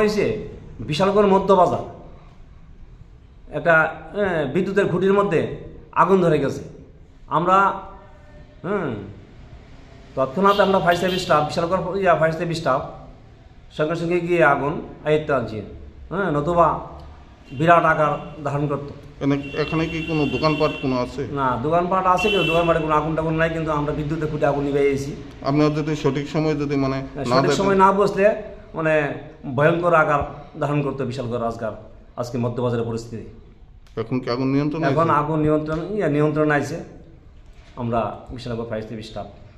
হয়েছে বিশালগড় মধ্যবাজার একটা বিদ্যুতের খুঁটির মধ্যে আগুন ধরে গেছে আমরা হুম তৎক্ষণাৎ আমরা ফায়ার সার্ভিস স্টাফ বিশালগড় ইয়া ফায়ার সার্ভিস স্টাফ সঙ্গে সঙ্গে গিয়ে আগুন আয়ত্ত আনছি হ্যাঁ নতুবা বিরাট আকার ধারণ করত এখানে কি কোনো দোকানপাট কোনো আছে না দোকানপাট আছে কিন্তু দোকানপাটে কোনো আগুন টাগুন নাই কিন্তু আমরা বিদ্যুতের খুঁটে আগুন নিবে এসেছি যদি সঠিক সময় যদি মানে হ্যাঁ, সঠিক সময় না বসলে মানে ভয়ঙ্কর আকার ধারণ করতো বিশাল করে রাজগার আজকে মধ্যবাজারের পরিস্থিতি এখন কি আগুন নিয়ন্ত্রণ এখন আগুন নিয়ন্ত্রণ ইয়ে নিয়ন্ত্রণ আছে আমরা বিশাল ফাইভ সার্ভিস স্টাফ